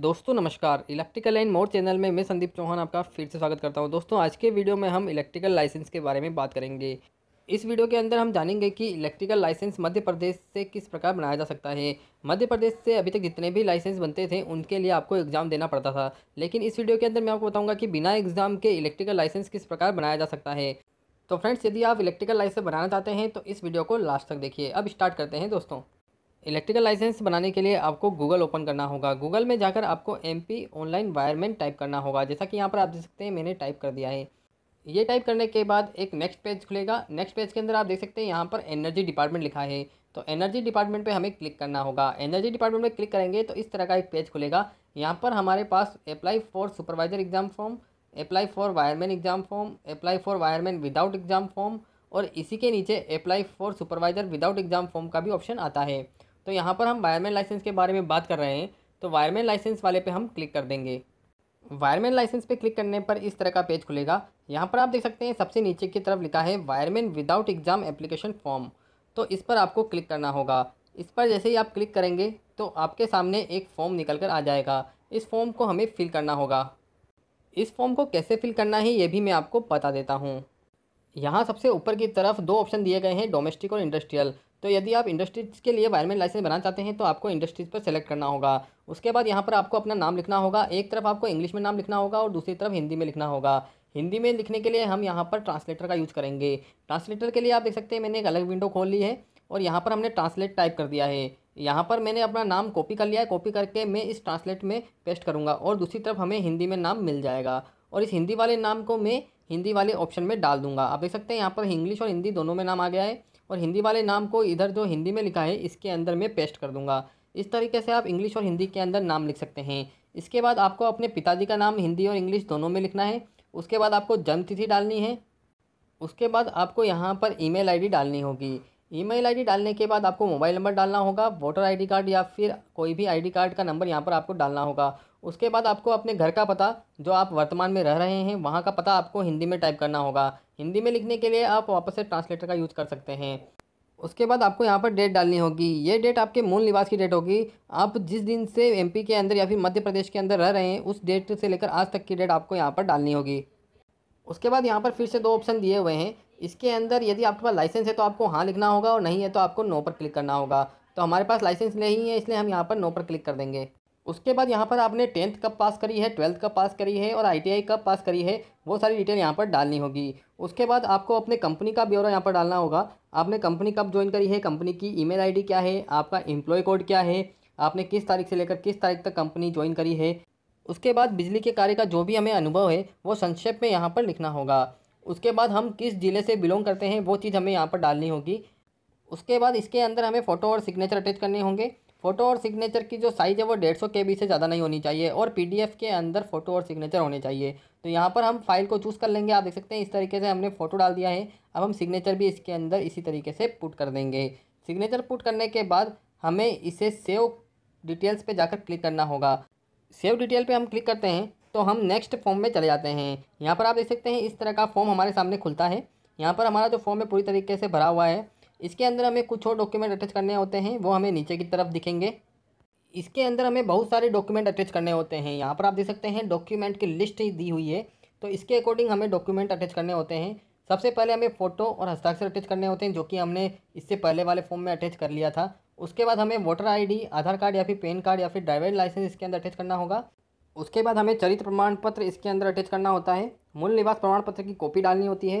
दोस्तों नमस्कार electrical and more channel में मैं संदीप चौहान आपका फिर से स्वागत करता हूं दोस्तों आज के वीडियो में हम इलेक्ट्रिकल लाइसेंस के बारे में बात करेंगे इस वीडियो के अंदर हम जानेंगे कि इलेक्ट्रिकल लाइसेंस मध्य प्रदेश से किस प्रकार बनाया जा सकता है मध्य प्रदेश से अभी तक जितने भी लाइसेंस बनते थे उनके लिए आपको एग्ज़ाम देना पड़ता था लेकिन इस वीडियो के अंदर मैं आपको बताऊँगा कि बिना एग्ज़ाम के इलेक्ट्रिकल लाइसेंस किस प्रकार बनाया जा सकता है तो फ्रेंड्स यदि आप इलेक्ट्रिकल लाइसेंस बनाना चाहते हैं तो इस वीडियो को लास्ट तक देखिए अब स्टार्ट करते हैं दोस्तों इलेक्ट्रिकल लाइसेंस बनाने के लिए आपको गूगल ओपन करना होगा गूगल में जाकर आपको M P online wireman type करना होगा जैसा कि यहाँ पर आप देख सकते हैं मैंने टाइप कर दिया है ये टाइप करने के बाद एक नेक्स्ट पेज खुलेगा नेक्स्ट पेज के अंदर आप देख सकते हैं यहाँ पर एनर्जी डिपार्टमेंट लिखा है तो एनर्जी डिपार्टमेंट पे हमें क्लिक करना होगा एनर्जी डिपार्टमेंट में क्लिक करेंगे तो इस तरह का एक पेज खुलेगा यहाँ पर हमारे पास apply for supervisor exam form apply for wireman exam form apply for wireman without exam form और इसी के नीचे apply for supervisor without exam form का भी ऑप्शन आता है तो यहाँ पर हम वायरमैन लाइसेंस के बारे में बात कर रहे हैं तो वायरमैन लाइसेंस वाले पे हम क्लिक कर देंगे वायरमैन लाइसेंस पे क्लिक करने पर इस तरह का पेज खुलेगा यहाँ पर आप देख सकते हैं सबसे नीचे की तरफ लिखा है wireman without exam application form तो इस पर आपको क्लिक करना होगा इस पर जैसे ही आप क्लिक करेंगे तो आपके सामने एक फॉर्म निकल कर आ जाएगा इस फॉर्म को हमें फिल करना होगा इस फॉर्म को कैसे फिल करना है ये भी मैं आपको बता देता हूँ यहाँ सबसे ऊपर की तरफ दो ऑप्शन दिए गए हैं डोमेस्टिक और इंडस्ट्रियल तो यदि आप इंडस्ट्रीज़ के लिए वायरमैन लाइसेंस बनाना चाहते हैं तो आपको इंडस्ट्रीज़ पर सेलेक्ट करना होगा उसके बाद यहाँ पर आपको अपना नाम लिखना होगा एक तरफ आपको इंग्लिश में नाम लिखना होगा और दूसरी तरफ हिंदी में लिखना होगा हिंदी में लिखने के लिए हम यहाँ पर ट्रांसलेटर का यूज़ करेंगे ट्रांसलेटर के लिए आप देख सकते हैं मैंने एक अलग विंडो खोल ली है और यहाँ पर हमने ट्रांसलेट टाइप कर दिया है यहाँ पर मैंने अपना नाम कॉपी कर लिया है कॉपी करके मैं इस ट्रांसलेट में पेस्ट करूँगा और दूसरी तरफ हमें हिंदी में नाम मिल जाएगा और इस हिंदी वाले नाम को मैं हिंदी वाले ऑप्शन में डाल दूँगा आप देख सकते हैं यहाँ पर इंग्लिश और हिंदी दोनों में नाम आ गया है और हिंदी वाले नाम को इधर जो हिंदी में लिखा है इसके अंदर मैं पेस्ट कर दूँगा इस तरीके से आप इंग्लिश और हिंदी के अंदर नाम लिख सकते हैं इसके बाद आपको अपने पिताजी का नाम हिंदी और इंग्लिश दोनों में लिखना है उसके बाद आपको जन्मतिथि डालनी है उसके बाद आपको यहाँ पर ईमेल आईडी डालनी होगी ईमेल आईडी डालने के बाद आपको मोबाइल नंबर डालना होगा वोटर आईडी कार्ड या फिर कोई भी आईडी कार्ड का नंबर यहाँ पर आपको डालना होगा उसके बाद आपको अपने घर का पता जो आप वर्तमान में रह रहे हैं वहाँ का पता आपको हिंदी में टाइप करना होगा हिंदी में लिखने के लिए आप वापस से ट्रांसलेटर का यूज़ कर सकते हैं उसके बाद आपको यहाँ पर डेट डालनी होगी ये डेट आपके मूल निवास की डेट होगी आप जिस दिन से एमपी के अंदर या फिर मध्य प्रदेश के अंदर रह रहे हैं उस डेट से लेकर आज तक की डेट आपको यहाँ पर डालनी होगी उसके बाद यहाँ पर फिर से दो ऑप्शन दिए हुए हैं इसके अंदर यदि आपके पास लाइसेंस है तो आपको हाँ लिखना होगा और नहीं है तो आपको नो पर क्लिक करना होगा तो हमारे पास लाइसेंस नहीं है इसलिए हम यहाँ पर नो पर क्लिक कर देंगे उसके बाद यहाँ पर आपने टेंथ कब पास करी है ट्वेल्थ कब पास करी है और आई कब पास करी है वो सारी डिटेल यहाँ पर डालनी होगी उसके बाद आपको अपने कंपनी का ब्यौरा यहाँ पर डालना होगा आपने कंपनी कब ज्वाइन करी है कंपनी की ईमेल आईडी क्या है आपका एम्प्लॉय कोड क्या है आपने किस तारीख से लेकर किस तारीख तक कंपनी ज्वाइन करी है उसके बाद बिजली के कार्य का जो भी हमें अनुभव है वो संक्षेप में यहाँ पर लिखना होगा उसके बाद हम किस ज़िले से बिलोंग करते हैं वो चीज़ हमें यहाँ पर डालनी होगी उसके बाद इसके अंदर हमें फ़ोटो और सिग्नेचर अटैच करने होंगे फ़ोटो और सिग्नेचर की जो साइज़ है वो डेढ़ सौ के बी से ज़्यादा नहीं होनी चाहिए और एफ़ के अंदर फ़ोटो और सिग्नेचर होने चाहिए तो यहाँ पर हम फाइल को चूज़ कर लेंगे आप देख सकते हैं इस तरीके से हमने फ़ोटो डाल दिया है अब हम सिग्नेचर भी इसके अंदर इसी तरीके से पुट कर देंगे सिग्नेचर पुट करने के बाद हमें इसे सेव डिटेल्स पर जाकर क्लिक करना होगा सेव डिटेल पर हम क्लिक करते हैं तो हम नेक्स्ट फॉर्म में चले जाते हैं यहाँ पर आप देख सकते हैं इस तरह का फॉर्म हमारे सामने खुलता है यहाँ पर हमारा जो फॉर्म है पूरी तरीके से भरा हुआ है इसके अंदर हमें कुछ और डॉक्यूमेंट अटैच करने होते हैं वो हमें नीचे की तरफ दिखेंगे इसके अंदर हमें बहुत सारे डॉक्यूमेंट अटैच करने होते हैं यहाँ पर आप देख सकते हैं डॉक्यूमेंट की लिस्ट ही दी हुई है तो इसके अकॉर्डिंग हमें डॉक्यूमेंट अटैच करने होते हैं सबसे पहले हमें फ़ोटो और हस्ताक्षर अटैच करने होते हैं जो कि हमने इससे पहले वाले फॉर्म में अटैच कर लिया था उसके बाद हमें वोटर आईडी आधार कार्ड या फिर पेन कार्ड या फिर ड्राइविंग लाइसेंस इसके अंदर अटैच करना होगा उसके बाद हमें चरित्र प्रमाण पत्र इसके अंदर अटैच करना होता है मूल निवास प्रमाण पत्र की कॉपी डालनी होती है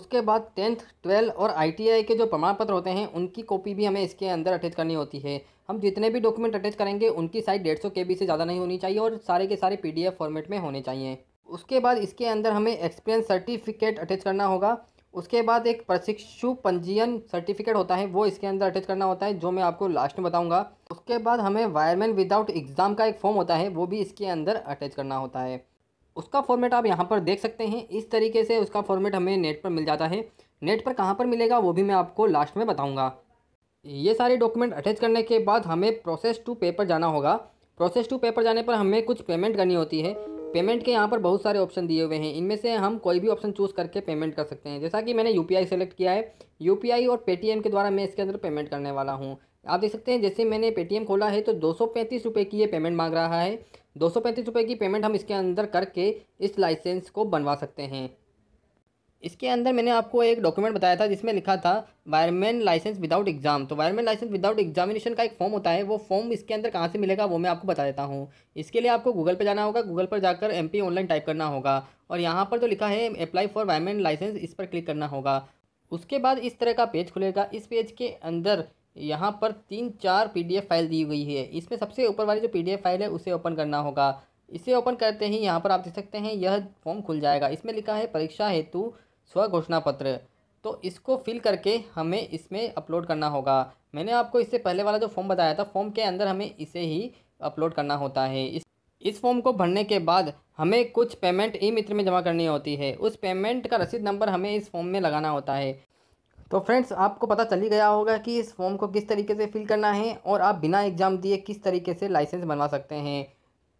उसके बाद टेंथ ट्वेल्थ और आईटीआई के जो प्रमाण पत्र होते हैं उनकी कॉपी भी हमें इसके अंदर अटैच करनी होती है हम जितने भी डॉक्यूमेंट अटैच करेंगे उनकी साइज डेढ़ सौ के बी से ज़्यादा नहीं होनी चाहिए और सारे के सारे पीडीएफ फॉर्मेट में होने चाहिए उसके बाद इसके अंदर हमें एक्सपीरियंस सर्टिफिकेट अटैच करना होगा उसके बाद एक प्रशिक्षु पंजीयन सर्टिफिकेट होता है वो इसके अंदर अटैच करना होता है जो मैं आपको लास्ट में बताऊंगा उसके बाद हमें वायरमैन विदाउट एग्ज़ाम का एक फॉर्म होता है वो भी इसके अंदर अटैच करना होता है उसका फॉर्मेट आप यहाँ पर देख सकते हैं इस तरीके से उसका फॉर्मेट हमें नेट पर मिल जाता है नेट पर कहाँ पर मिलेगा वो भी मैं आपको लास्ट में बताऊँगा ये सारे डॉक्यूमेंट अटैच करने के बाद हमें प्रोसेस टू पेपर जाना होगा प्रोसेस टू पेपर जाने पर हमें कुछ पेमेंट करनी होती है पेमेंट के यहाँ पर बहुत सारे ऑप्शन दिए हुए हैं इनमें से हम कोई भी ऑप्शन चूज़ करके पेमेंट कर सकते हैं जैसा कि मैंने यू सेलेक्ट किया है यू और पेटीएम के द्वारा मैं इसके अंदर पेमेंट करने वाला हूँ आप देख सकते हैं जैसे मैंने पेटीएम खोला है तो दो सौ की ये पेमेंट मांग रहा है दो सौ की पेमेंट हम इसके अंदर करके इस लाइसेंस को बनवा सकते हैं इसके अंदर मैंने आपको एक डॉक्यूमेंट बताया था जिसमें लिखा था वायरमैन लाइसेंस विदाउट एग्जाम तो वायरमैन लाइसेंस विदाउट एग्जामिनेशन का एक फॉर्म होता है वो फॉर्म इसके अंदर कहाँ से मिलेगा वो मैं आपको बता देता हूँ इसके लिए आपको गूगल पर जाना होगा गूगल पर जाकर एम ऑनलाइन टाइप करना होगा और यहाँ पर जो लिखा है अप्लाई फॉर वायरमैन लाइसेंस इस पर क्लिक करना होगा उसके बाद इस तरह का पेज खुलेगा इस पेज के अंदर यहाँ पर तीन चार पी फाइल दी गई है इसमें सबसे ऊपर वाली जो पी फाइल है उसे ओपन करना होगा इसे ओपन करते ही यहाँ पर आप देख सकते हैं यह फॉर्म खुल जाएगा इसमें लिखा है परीक्षा हेतु स्व घोषणा पत्र तो इसको फिल करके हमें इसमें अपलोड करना होगा मैंने आपको इससे पहले वाला जो फॉर्म बताया था फॉर्म के अंदर हमें इसे ही अपलोड करना होता है इस इस फॉर्म को भरने के बाद हमें कुछ पेमेंट ई मित्र में जमा करनी होती है उस पेमेंट का रसीद नंबर हमें इस फॉर्म में लगाना होता है तो फ्रेंड्स आपको पता चल ही गया होगा कि इस फॉर्म को किस तरीके से फिल करना है और आप बिना एग्ज़ाम दिए किस तरीके से लाइसेंस बनवा सकते हैं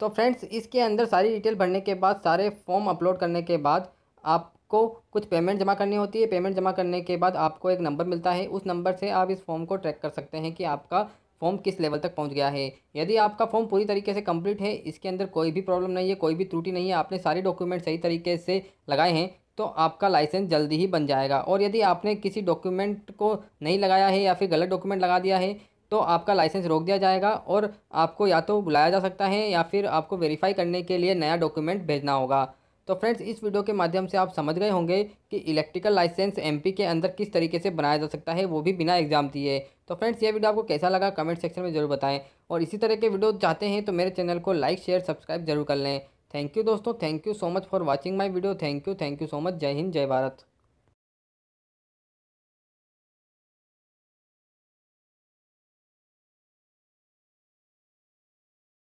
तो फ्रेंड्स इसके अंदर सारी डिटेल भरने के बाद सारे फॉर्म अपलोड करने के बाद आप को कुछ पेमेंट जमा करनी होती है पेमेंट जमा करने के बाद आपको एक नंबर मिलता है उस नंबर से आप इस फॉर्म को ट्रैक कर सकते हैं कि आपका फॉर्म किस लेवल तक पहुंच गया है यदि आपका फॉर्म पूरी तरीके से कंप्लीट है इसके अंदर कोई भी प्रॉब्लम नहीं है कोई भी त्रुटि नहीं है आपने सारे डॉक्यूमेंट सही तरीके से लगाए हैं तो आपका लाइसेंस जल्दी ही बन जाएगा और यदि आपने किसी डॉक्यूमेंट को नहीं लगाया है या फिर गलत डॉक्यूमेंट लगा दिया है तो आपका लाइसेंस रोक दिया जाएगा और आपको या तो बुलाया जा सकता है या फिर आपको वेरीफाई करने के लिए नया डॉक्यूमेंट भेजना होगा तो फ्रेंड्स इस वीडियो के माध्यम से आप समझ गए होंगे कि इलेक्ट्रिकल लाइसेंस एमपी के अंदर किस तरीके से बनाया जा सकता है वो भी बिना एग्जाम दिए तो फ्रेंड्स ये वीडियो आपको कैसा लगा कमेंट सेक्शन में जरूर बताएं और इसी तरह के वीडियो चाहते हैं तो मेरे चैनल को लाइक शेयर सब्सक्राइब जरूर कर लें थैंक यू दोस्तों thank you so much for watching my video thank you thank you so much जय हिंद जय भारत